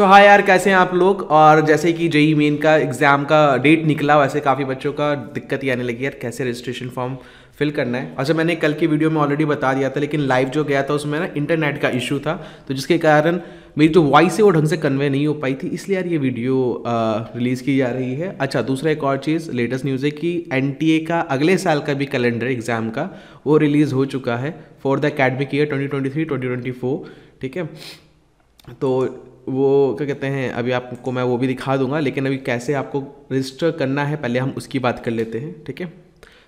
सो हाय हाँ यार कैसे हैं आप लोग और जैसे कि जेई मेन e का एग्ज़ाम का डेट निकला वैसे काफ़ी बच्चों का दिक्कत ही आने लगी यार कैसे रजिस्ट्रेशन फॉर्म फिल करना है अच्छा मैंने कल की वीडियो में ऑलरेडी बता दिया था लेकिन लाइव जो गया था उसमें ना इंटरनेट का इशू था तो जिसके कारण मेरी तो वॉइस है वो ढंग से कन्वे नहीं हो पाई थी इसलिए यार ये वीडियो रिलीज़ की जा रही है अच्छा दूसरा एक और चीज़ लेटेस्ट न्यूज़ है कि एन का अगले साल का भी कैलेंडर एग्ज़ाम का वो रिलीज़ हो चुका है for the academic year twenty ठीक है तो वो क्या कहते हैं अभी आपको मैं वो भी दिखा दूंगा लेकिन अभी कैसे आपको रजिस्टर करना है पहले हम उसकी बात कर लेते हैं ठीक है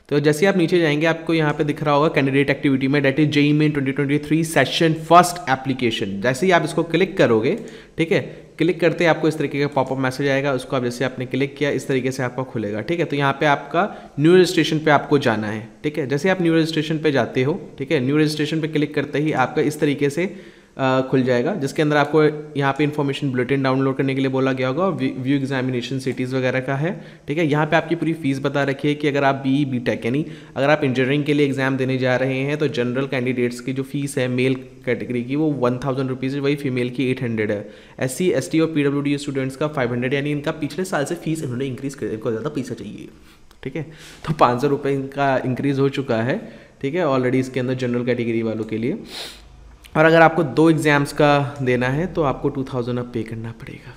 तो जैसे आप नीचे जाएंगे आपको यहाँ पे दिख रहा होगा कैंडिडेट एक्टिविटी में date is JEE Main 2023 session first application जैसे ही आप इसको क्लिक करोगे ठीक है क्लिक करते आपको इस तरीके का पॉपअप मैसेज आएगा उसको आप जैसे आपने क्लिक किया इस तरीके से आपका खुलेगा ठीक है तो यहाँ पे आपका न्यू रजिस्ट्रेशन पे आपको जाना है ठीक है जैसे आप न्यू रजिस्ट्रेशन पे जाते हो ठीक है न्यू रजिस्ट्रेशन पे क्लिक करते ही आपका इस तरीके से खुल जाएगा जिसके अंदर आपको यहाँ पे इन्फॉर्मेशन बुलेटिन डाउनलोड करने के लिए बोला गया होगा व्यू एग्जामिनेशन सिटीज़ वगैरह का है ठीक है यहाँ पे आपकी पूरी फीस बता रखी है कि अगर आप बी बी टेक यानी अगर आप इंजीनियरिंग के लिए एग्जाम देने जा रहे हैं तो जनरल कैंडिडेट्स की जो फीस है मेल कैटेगरी की वो वन थाउजेंड रुपीज़ वही फीमेल की एट हंड्रेड है एस सी एस टी और पी डब्ल्यू डी स्टूडेंट्स का फाइव हंड्रेड यानी इनका पिछले साल से फीस इन्होंने इंक्रीज़ कर इनको ज़्यादा पैसा चाहिए ठीक है तो पाँच सौ रुपये इनका इंक्रीज़ हो चुका है ठीक है ऑलरेडी इसके अंदर जनरल कैटेगरी वालों के लिए और अगर आपको दो एग्ज़ाम्स का देना है तो आपको टू थाउजेंड अब पे करना पड़ेगा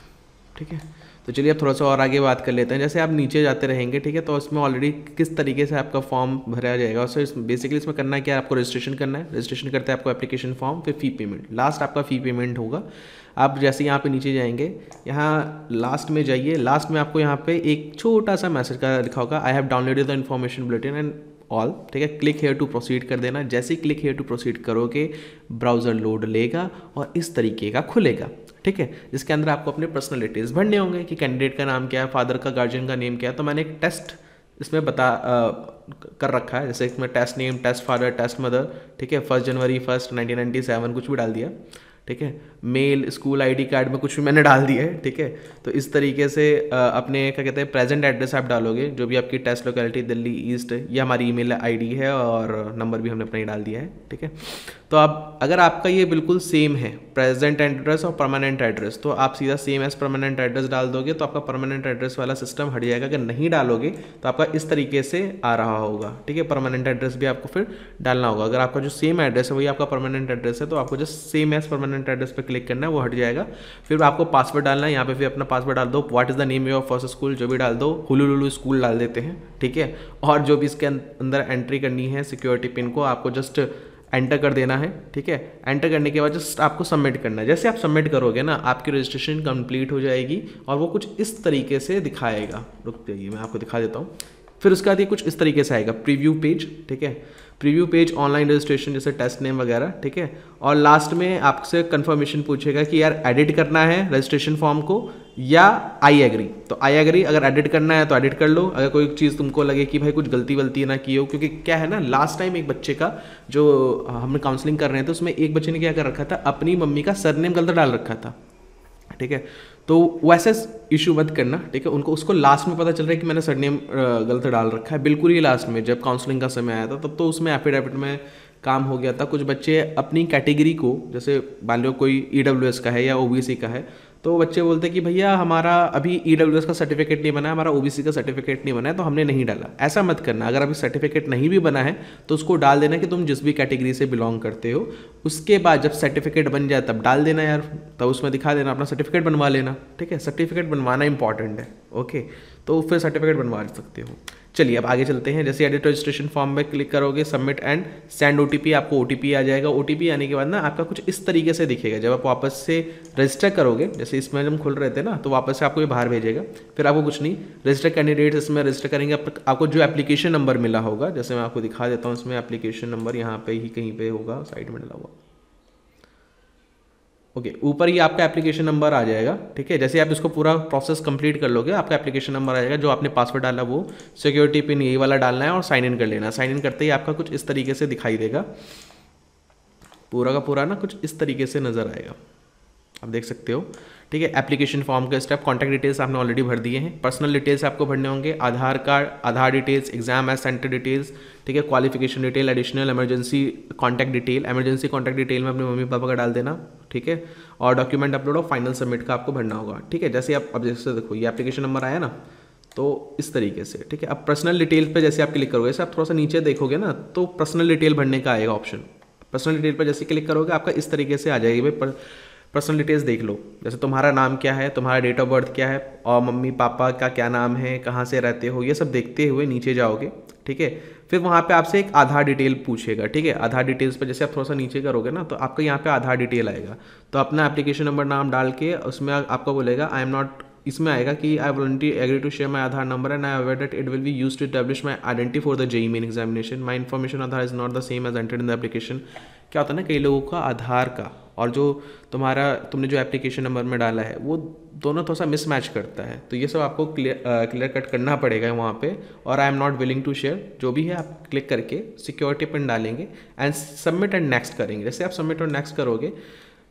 ठीक है तो चलिए अब थोड़ा सा और आगे बात कर लेते हैं जैसे आप नीचे जाते रहेंगे ठीक है तो उसमें ऑलरेडी किस तरीके से आपका फॉर्म भरा जाएगा और सर इस, बेसिकली इसमें करना है क्या आपको रजिस्ट्रेशन करना है रजिस्ट्रेशन करते हैं आपको एप्लीकेशन फॉर्म फिर फ़ी पेमेंट लास्ट आपका फ़ी पेमेंट होगा आप जैसे यहाँ पे नीचे जाएंगे यहाँ लास्ट में जाइए लास्ट में आपको यहाँ पे एक छोटा सा मैसेज का लिखा होगा I have downloaded the information bulletin and all ठीक है क्लिक हेयर टू प्रोसीड कर देना जैसे ही क्लिक हेयर टू प्रोसीड करोगे ब्राउज़र लोड लेगा और इस तरीके का खुलेगा ठीक है जिसके अंदर आपको अपने पर्सनल डिटेल्स भरने होंगे कि कैंडिडेट का नाम क्या है फादर का गार्जियन का नेम क्या है तो मैंने एक टेस्ट इसमें बता आ, कर रखा है जैसे इसमें test name test father test mother ठीक है फर्स्ट जनवरी फर्स्ट नाइनटीन सेवन कुछ भी डाल दिया ठीक है मेल स्कूल आईडी कार्ड में कुछ भी मैंने डाल दिया है ठीक है तो इस तरीके से अपने क्या कहते हैं प्रेजेंट एड्रेस आप डालोगे जो भी आपकी टेस्ट लोकेलिटी दिल्ली ईस्ट ये हमारी ईमेल आईडी है और नंबर भी हमने अपना ही डाल दिया है ठीक है तो आप अगर आपका ये बिल्कुल सेम है प्रेजेंट एड्रेस और परमानेंट एड्रेस तो आप सीधा सेम एज परमानेंट एड्रेस डाल दोगे तो आपका परमानेंट एड्रेस वाला सिस्टम हट जाएगा अगर नहीं डालोगे तो आपका इस तरीके से आ रहा होगा ठीक है परमानेंट एड्रेस भी आपको फिर डालना होगा अगर आपका जो सेम एड्रेस है वही आपका परमानेंट एड्रेस है तो आपको just same as permanent address पर क्लिक करना है वो हट जाएगा फिर आपको पासवर्ड डालना है यहाँ पे फिर अपना पासवर्ड डाल दो what is the name of first school जो भी डाल दो हुलू स्कूल डाल देते हैं ठीक है और जो भी इसके अंदर एंट्री करनी है सिक्योरिटी पिन को आपको जस्ट एंटर कर देना है ठीक है एंटर करने के बाद जस्ट आपको सबमिट करना है जैसे आप सबमिट करोगे ना आपकी रजिस्ट्रेशन कंप्लीट हो जाएगी और वो कुछ इस तरीके से दिखाएगा रुक जाइए मैं आपको दिखा देता हूँ फिर उसके बाद ये कुछ इस तरीके से आएगा प्रीव्यू पेज ठीक है प्रीव्यू पेज ऑनलाइन रजिस्ट्रेशन जैसे टेस्ट नेम वगैरह ठीक है और लास्ट में आपसे कंफर्मेशन पूछेगा कि यार एडिट करना है रजिस्ट्रेशन फॉर्म को या आई एग्री तो आई एग्री अगर एडिट करना है तो एडिट कर लो अगर कोई चीज़ तुमको लगे कि भाई कुछ गलती वलती ना की हो क्योंकि क्या है ना लास्ट टाइम एक बच्चे का जो हम काउंसलिंग कर रहे थे तो उसमें एक बच्चे ने क्या कर रखा था अपनी मम्मी का सरनेम गलत डाल रखा था ठीक है तो वैसे इशू मत करना ठीक है उनको उसको लास्ट में पता चल रहा है कि मैंने सरनेम गलत डाल रखा है बिल्कुल ही लास्ट में जब काउंसलिंग का समय आया था तब तो उसमें एफिडेविट में काम हो गया था कुछ बच्चे अपनी कैटेगरी को जैसे मान लो कोई ई e का है या ओ का है तो बच्चे बोलते कि भैया हमारा अभी ई e का सर्टिफिकेट नहीं बना है हमारा ओ का सर्टिफिकेट नहीं बना है तो हमने नहीं डाला ऐसा मत करना अगर अभी सर्टिफिकेट नहीं भी बना है तो उसको डाल देना कि तुम जिस भी कैटेगरी से बिलोंग करते हो उसके बाद जब सर्टिफिकेट बन जाए तब डाल देना यार तब उसमें दिखा देना अपना सर्टिफिकेट बनवा लेना ठीक है सर्टिफिकेट बनवाना इंपॉर्टेंट है ओके तो फिर सर्टिफिकेट बनवा सकते हो चलिए अब आगे चलते हैं जैसे एडिट रजिस्ट्रेशन फॉर्म में क्लिक करोगे सबमिट एंड सेंड ओ आपको ओ आ जाएगा ओ आने के बाद ना आपका कुछ इस तरीके से दिखेगा जब आप वापस से रजिस्टर करोगे जैसे इसमें जब खुल रहे थे ना तो वापस से आपको ये बाहर भेजेगा फिर आपको कुछ नहीं रजिस्टर कैंडिडेट्स इसमें रजिस्टर करेंगे आपको जो एप्लीकेशन नंबर मिला होगा जैसे मैं आपको दिखा देता हूँ इसमें एप्लीकेशन नंबर यहाँ पर ही कहीं पर होगा साइड में डाला हुआ ओके okay, ऊपर ही आपका एप्लीकेशन नंबर आ जाएगा ठीक है जैसे आप इसको पूरा प्रोसेस कंप्लीट कर लोगे आपका एप्लीकेशन नंबर आ जाएगा जो आपने पासवर्ड डाला वो सिक्योरिटी पिन यही वाला डालना है और साइन इन कर लेना साइन इन करते ही आपका कुछ इस तरीके से दिखाई देगा पूरा का पूरा ना कुछ इस तरीके से नज़र आएगा आप देख सकते हो ठीक है एप्लीकेशन फॉर्म का स्टेप कॉन्टैक्ट डिटेल्स आपने ऑलरेडी भर दिए हैं पर्सनल डिटेल्स आपको भरने होंगे Aadhaar card Aadhaar details exam एस सेंटर डिटेल्स ठीक है qualification detail additional emergency contact detail emergency contact detail में अपने मम्मी पापा का डाल देना ठीक है और डॉक्यूमेंट अपलोड और फाइनल सबमिट का आपको भरना होगा ठीक है जैसे आप अब जैसे देखो ये एप्लीकेशन नंबर आया ना तो इस तरीके से ठीक है अब पर्सनल डिटेल्स पर जैसे आप क्लिक करोगे जैसे आप थोड़ा सा नीचे देखोगे ना तो पर्सनल डिटेल भरने का आएगा ऑप्शन पर्सनल डिटेल पर जैसे क्लिक करोगे आपका इस तरीके से आ जाएगी भाई पर्सनल डिटेल्स देख लो जैसे तुम्हारा नाम क्या है तुम्हारा डेट ऑफ बर्थ क्या है और मम्मी पापा का क्या नाम है कहाँ से रहते हो ये सब देखते हुए नीचे जाओगे ठीक है फिर वहाँ पे आपसे एक आधार डिटेल पूछेगा ठीक है आधार डिटेल्स पर जैसे आप थोड़ा सा नीचे करोगे ना तो आपका यहाँ पे आधार डिटेल आएगा तो अपना एप्लीकेशन नंबर नाम डाल के उसमें आपको बोलेगा आई एम नॉट इसमें आएगा कि I voluntarily agree to share my Aadhaar number and I aware that it will be use to establish my identity for the JEE Main examination my information Aadhaar is not the same as entered in the application क्या होता है ना कई लोगों का आधार का और जो तुम्हारा तुमने जो एप्लीकेशन नंबर में डाला है वो दोनों थोड़ा सा मिसमैच करता है तो ये सब आपको क्लियर क्लियर कट करना पड़ेगा वहाँ पे और I am not willing to share जो भी है आप क्लिक करके सिक्योरिटी पिन डालेंगे एंड सबमिट एंड नेक्स्ट करेंगे जैसे आप सबमिट और नेक्स्ट करोगे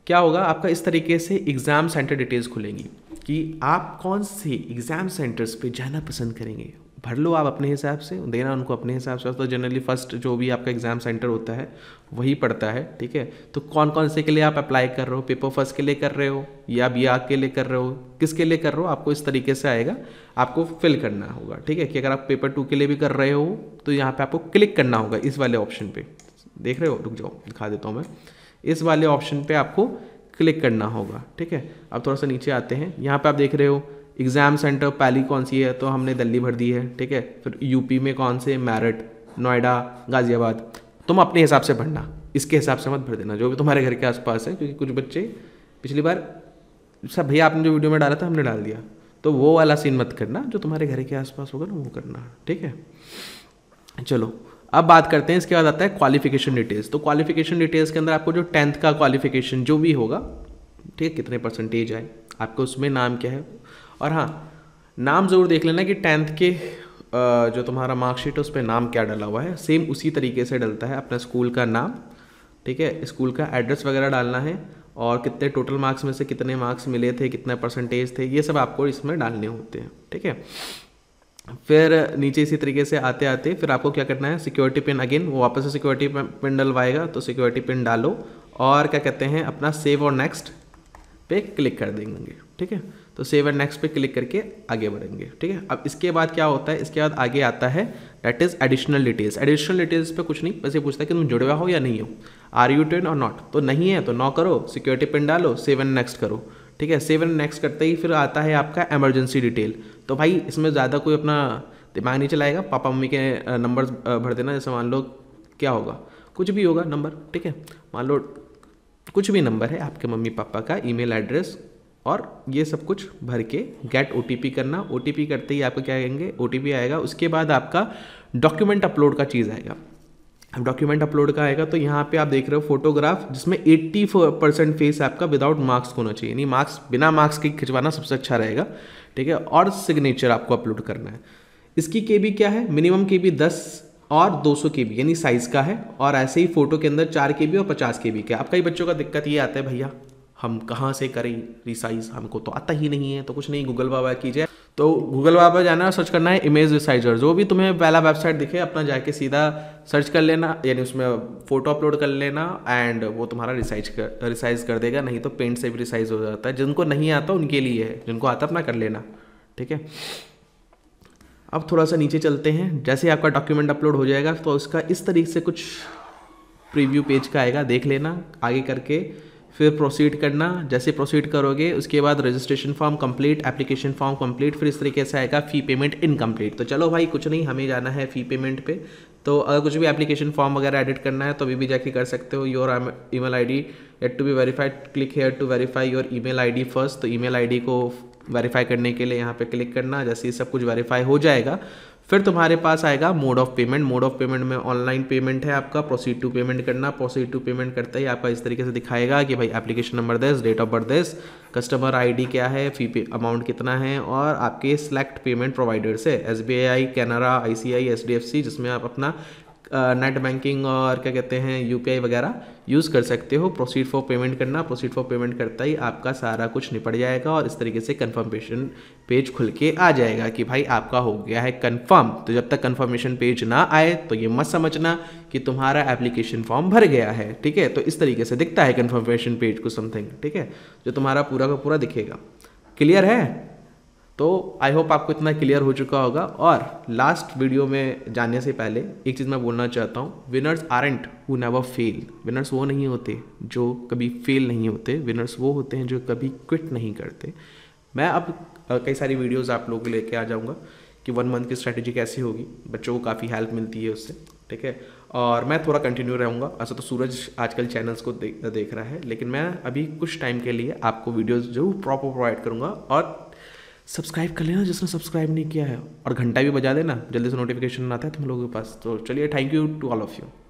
क्या होगा आपका इस तरीके से एग्ज़ाम सेंटर डिटेल्स खुलेंगी कि आप कौन से एग्ज़ाम सेंटर्स पे जाना पसंद करेंगे भर लो आप अपने हिसाब से देना उनको अपने हिसाब से तो जनरली फर्स्ट जो भी आपका एग्ज़ाम सेंटर होता है वही पड़ता है ठीक है तो कौन कौन से के लिए आप अप्लाई कर रहे हो पेपर फर्स्ट के लिए कर रहे हो या बी के लिए कर रहे हो किसके लिए कर रहे हो आपको इस तरीके से आएगा आपको फिल करना होगा ठीक है कि अगर आप पेपर टू के लिए भी कर रहे हो तो यहाँ पर आपको क्लिक करना होगा इस वाले ऑप्शन पर देख रहे हो रुक जाओ दिखा देता हूँ मैं इस वाले ऑप्शन पर आपको क्लिक करना होगा ठीक है अब थोड़ा सा नीचे आते हैं यहाँ पर आप देख रहे हो एग्ज़ाम सेंटर पहली कौन सी है तो हमने दिल्ली भर दी है ठीक है फिर यूपी में कौन से मेरठ नोएडा गाज़ियाबाद तुम अपने हिसाब से भरना इसके हिसाब से मत भर देना जो भी तुम्हारे घर के आसपास है क्योंकि कुछ बच्चे पिछली बार सब भैया आपने जो वीडियो में डाला था हमने डाल दिया तो वो वाला सीन मत करना जो तुम्हारे घर के आसपास होगा ना वो करना ठीक है चलो अब बात करते हैं इसके बाद आता है क्वालिफिकेशन डिटेल्स तो क्वालिफिकेशन डिटेल्स के अंदर आपको जो टेंथ का क्वालिफिकेशन जो भी होगा ठीक है कितने परसेंटेज आए आपका उसमें नाम क्या है और हाँ नाम ज़रूर देख लेना कि टेंथ के जो तुम्हारा मार्कशीट है उस पर नाम क्या डला हुआ है सेम उसी तरीके से डलता है अपना स्कूल का नाम ठीक है स्कूल का एड्रेस वगैरह डालना है और कितने टोटल मार्क्स में से कितने मार्क्स मिले थे कितने परसेंटेज थे ये सब आपको इसमें डालने होते हैं ठीक है फिर नीचे इसी तरीके से आते आते फिर आपको क्या करना है सिक्योरिटी पिन अगेन वो वापस से सिक्योरिटी पिन डलवाएगा तो सिक्योरिटी पिन डालो और क्या कहते हैं अपना सेव और नेक्स्ट पे क्लिक कर देंगे ठीक है तो सेव एंड नेक्स्ट पे क्लिक करके आगे बढ़ेंगे ठीक है अब इसके बाद क्या होता है इसके बाद आगे आता है that is additional details additional details पे कुछ नहीं बस ये पूछता है कि तुम जुड़े हुआ हो या नहीं हो are you train or not तो नहीं है तो नॉ करो सिक्योरिटी पिन डालो सेव एंड नेक्स्ट करो ठीक है सेव एंड नेक्स्ट करते ही फिर आता है आपका एमरजेंसी डिटेल तो भाई इसमें ज़्यादा कोई अपना दिमाग नहीं चलाएगा पापा मम्मी के नंबर भर देना जैसे मान लो क्या होगा कुछ भी होगा नंबर ठीक है मान लो कुछ भी नंबर है आपके मम्मी पापा का ईमेल एड्रेस और ये सब कुछ भर के गेट ओ करना ओ करते ही आपको क्या कहेंगे ओ आएगा उसके बाद आपका डॉक्यूमेंट अपलोड का चीज़ आएगा अब डॉक्यूमेंट अपलोड का आएगा तो यहाँ पे आप देख रहे हो फोटोग्राफ जिसमें 84 परसेंट फेस आपका विदाउट मार्क्स होना चाहिए यानी मार्क्स बिना मार्क्स के खिंचवाना सबसे अच्छा रहेगा ठीक है और सिग्नेचर आपको अपलोड करना है इसकी के क्या है मिनिमम के बी दस और 200 के बी यानी साइज़ का है और ऐसे ही फोटो के अंदर चार के बी और पचास के बी का आपका ही बच्चों का दिक्कत ये आता है भैया हम कहाँ से करें रिसाइज हमको तो आता ही नहीं है तो कुछ नहीं गूगल बाबा की जाए तो गूगल बाबा जाना है सर्च करना है इमेज रिसाइजर जो भी तुम्हें पहला वेबसाइट दिखे अपना जाके सीधा सर्च कर लेना यानी उसमें फोटो अपलोड कर लेना एंड वो तुम्हारा रिसाइज कर रिसाइज कर देगा नहीं तो पेंट से भी रिसाइज हो जाता है जिनको नहीं आता उनके लिए है जिनको आता अपना कर लेना ठीक है अब थोड़ा सा नीचे चलते हैं जैसे आपका डॉक्यूमेंट अपलोड हो जाएगा तो उसका इस तरीके से कुछ प्रीव्यू पेज का आएगा देख लेना आगे करके फिर प्रोसीड करना जैसे प्रोसीड करोगे उसके बाद registration form complete application form complete फिर इस तरीके से आएगा फ़ी पेमेंट इनकम्प्लीट तो चलो भाई कुछ नहीं हमें जाना है फ़ी पेमेंट पे तो अगर कुछ भी एप्लीकेशन फॉर्म वगैरह एडिट करना है तो अभी भी जाके कर सकते हो your email I D yet to be verified click here to verify your email I D first तो ई मेल आई डी को वेरीफाई करने के लिए यहाँ पे क्लिक करना जैसे ये सब कुछ वेरीफाई हो जाएगा फिर तुम्हारे पास आएगा mode of payment mode of payment में ऑनलाइन पेमेंट है आपका प्रोसीड टू पेमेंट करना प्रोसीड टू पेमेंट करते ही आपका इस तरीके से दिखाएगा कि भाई एप्लीकेशन नंबर दस डेट ऑफ बर्थ दस कस्टमर आईडी क्या है फी पे अमाउंट कितना है और आपके सेलेक्ट पेमेंट प्रोवाइडर से S B I Canara I C I D F C जिसमें आप अपना नेट बैंकिंग और क्या कहते हैं यू वगैरह यूज़ कर सकते हो प्रोसीड फॉर पेमेंट करना प्रोसीड फॉर पेमेंट करता ही आपका सारा कुछ निपट जाएगा और इस तरीके से कन्फर्मेशन पेज खुल के आ जाएगा कि भाई आपका हो गया है कन्फर्म तो जब तक कन्फर्मेशन पेज ना आए तो ये मत समझना कि तुम्हारा एप्लीकेशन फॉर्म भर गया है ठीक है तो इस तरीके से दिखता है कन्फर्मेशन पेज को समथिंग ठीक है जो तुम्हारा पूरा का पूरा दिखेगा क्लियर है तो आई होप आपको इतना क्लियर हो चुका होगा और लास्ट वीडियो में जाने से पहले एक चीज़ मैं बोलना चाहता हूँ winners aren't who never fail winners वो नहीं होते जो कभी फेल नहीं होते विनर्स वो होते हैं जो कभी क्विट नहीं करते मैं अब कई सारी वीडियोज़ आप लोगों के लेके आ जाऊँगा कि वन मंथ की स्ट्रैटेजी कैसी होगी बच्चों को काफ़ी हेल्प मिलती है उससे ठीक है और मैं थोड़ा कंटिन्यू रहूँगा ऐसा तो सूरज आजकल चैनल्स को देख देख रहा है लेकिन मैं अभी कुछ टाइम के लिए आपको वीडियोज जरूर प्रॉपर प्रोवाइड करूँगा और सब्सक्राइब कर लेना जिसने सब्सक्राइब नहीं किया है और घंटा भी बजा देना जल्दी से नोटिफिकेशन आता है तुम लोगों के पास तो चलिए thank you to all of you